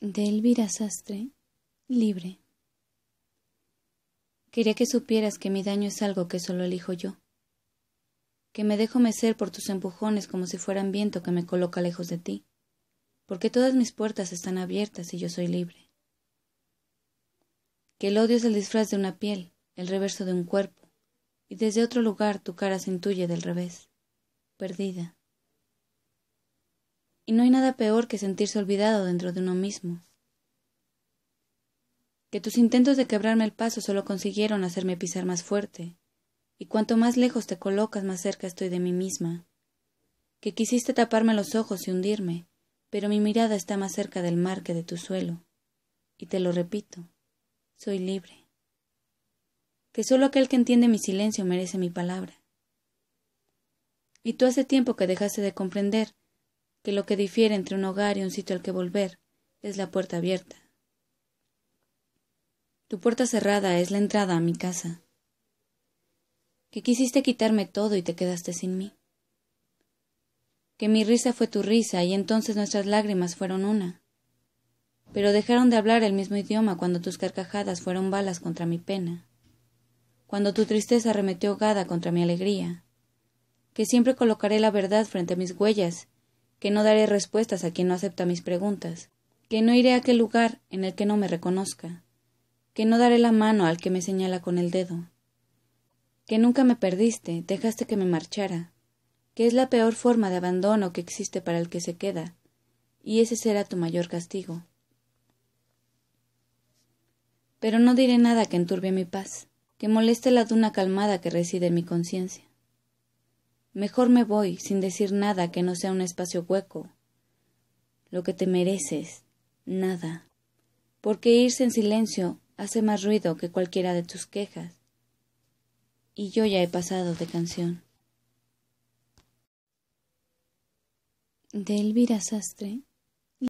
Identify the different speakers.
Speaker 1: de Elvira Sastre, libre. Quería que supieras que mi daño es algo que solo elijo yo, que me dejo mecer por tus empujones como si fueran viento que me coloca lejos de ti, porque todas mis puertas están abiertas y yo soy libre. Que el odio es el disfraz de una piel, el reverso de un cuerpo, y desde otro lugar tu cara se intuye del revés, perdida, y no hay nada peor que sentirse olvidado dentro de uno mismo. Que tus intentos de quebrarme el paso solo consiguieron hacerme pisar más fuerte, y cuanto más lejos te colocas, más cerca estoy de mí misma. Que quisiste taparme los ojos y hundirme, pero mi mirada está más cerca del mar que de tu suelo. Y te lo repito, soy libre. Que solo aquel que entiende mi silencio merece mi palabra. Y tú hace tiempo que dejaste de comprender que lo que difiere entre un hogar y un sitio al que volver es la puerta abierta. Tu puerta cerrada es la entrada a mi casa. Que quisiste quitarme todo y te quedaste sin mí. Que mi risa fue tu risa y entonces nuestras lágrimas fueron una. Pero dejaron de hablar el mismo idioma cuando tus carcajadas fueron balas contra mi pena. Cuando tu tristeza arremetió gada contra mi alegría. Que siempre colocaré la verdad frente a mis huellas que no daré respuestas a quien no acepta mis preguntas, que no iré a aquel lugar en el que no me reconozca, que no daré la mano al que me señala con el dedo, que nunca me perdiste, dejaste que me marchara, que es la peor forma de abandono que existe para el que se queda, y ese será tu mayor castigo. Pero no diré nada que enturbie mi paz, que moleste la duna calmada que reside en mi conciencia. Mejor me voy sin decir nada que no sea un espacio hueco. Lo que te mereces, nada. Porque irse en silencio hace más ruido que cualquiera de tus quejas. Y yo ya he pasado de canción. De Elvira Sastre.